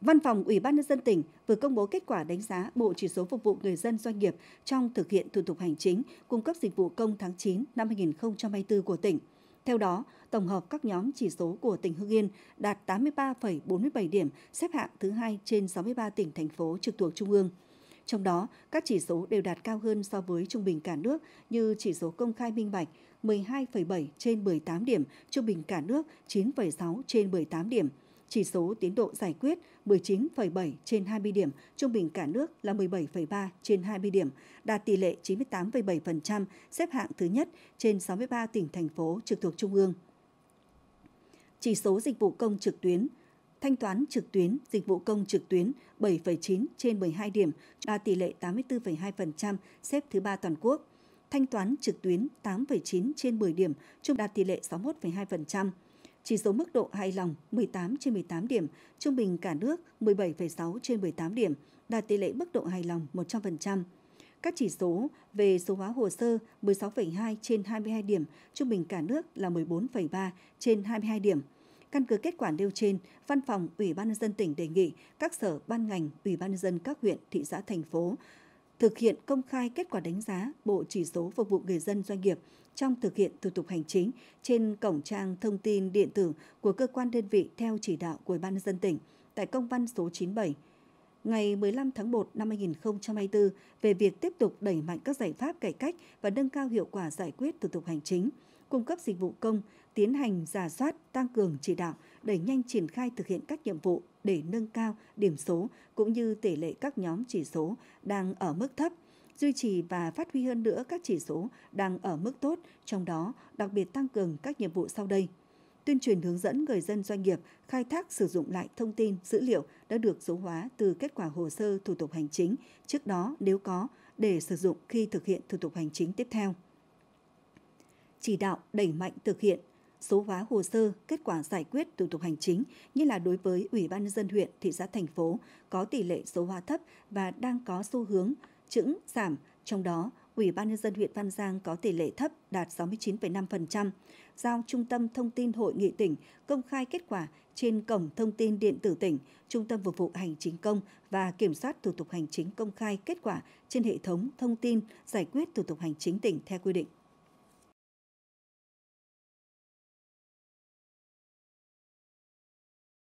Văn phòng Ủy ban nhân dân tỉnh vừa công bố kết quả đánh giá Bộ chỉ số phục vụ người dân doanh nghiệp trong thực hiện thủ tục hành chính, cung cấp dịch vụ công tháng 9 năm 2024 của tỉnh. Theo đó, tổng hợp các nhóm chỉ số của tỉnh Hưng Yên đạt 83,47 điểm, xếp hạng thứ hai trên 63 tỉnh thành phố trực thuộc trung ương. Trong đó, các chỉ số đều đạt cao hơn so với trung bình cả nước như chỉ số công khai minh bạch 12,7 trên 18 điểm, trung bình cả nước 9,6 trên 18 điểm, chỉ số tiến độ giải quyết 19,7 trên 20 điểm, trung bình cả nước là 17,3 trên 20 điểm, đạt tỷ lệ 98,7%, xếp hạng thứ nhất trên 63 tỉnh thành phố trực thuộc trung ương. Chỉ số dịch vụ công trực tuyến Thanh toán trực tuyến, dịch vụ công trực tuyến 7,9 trên 12 điểm, đạt tỷ lệ 84,2%, xếp thứ ba toàn quốc. Thanh toán trực tuyến 8,9 trên 10 điểm, trung đạt tỷ lệ 61,2% chỉ số mức độ hài lòng 18 trên 18 điểm, trung bình cả nước 17,6 trên 18 điểm, đạt tỷ lệ mức độ hài lòng 100%. Các chỉ số về số hóa hồ sơ 16,2 trên 22 điểm, trung bình cả nước là 14,3 trên 22 điểm. Căn cứ kết quả nêu trên, Văn phòng Ủy ban nhân dân tỉnh đề nghị các sở ban ngành, Ủy ban nhân dân các huyện, thị xã thành phố thực hiện công khai kết quả đánh giá Bộ Chỉ số Phục vụ Người dân Doanh nghiệp trong thực hiện thủ tục hành chính trên cổng trang thông tin điện tử của cơ quan đơn vị theo chỉ đạo của Ban dân tỉnh tại công văn số 97 ngày 15 tháng 1 năm 2024 về việc tiếp tục đẩy mạnh các giải pháp cải cách và nâng cao hiệu quả giải quyết thủ tục hành chính – cung cấp dịch vụ công, tiến hành giả soát, tăng cường chỉ đạo, đẩy nhanh triển khai thực hiện các nhiệm vụ để nâng cao điểm số cũng như tỷ lệ các nhóm chỉ số đang ở mức thấp, duy trì và phát huy hơn nữa các chỉ số đang ở mức tốt, trong đó đặc biệt tăng cường các nhiệm vụ sau đây tuyên truyền hướng dẫn người dân doanh nghiệp khai thác sử dụng lại thông tin, dữ liệu đã được số hóa từ kết quả hồ sơ thủ tục hành chính trước đó nếu có để sử dụng khi thực hiện thủ tục hành chính tiếp theo chỉ đạo đẩy mạnh thực hiện số hóa hồ sơ, kết quả giải quyết thủ tục hành chính như là đối với Ủy ban nhân dân huyện, thị xã thành phố có tỷ lệ số hóa thấp và đang có xu hướng chững giảm, trong đó Ủy ban nhân dân huyện Văn Giang có tỷ lệ thấp đạt 69,5%, giao Trung tâm Thông tin Hội nghị tỉnh công khai kết quả trên Cổng Thông tin Điện tử tỉnh, Trung tâm Phục vụ Hành chính công và Kiểm soát Thủ tục Hành chính công khai kết quả trên hệ thống thông tin giải quyết thủ tục hành chính tỉnh theo quy định.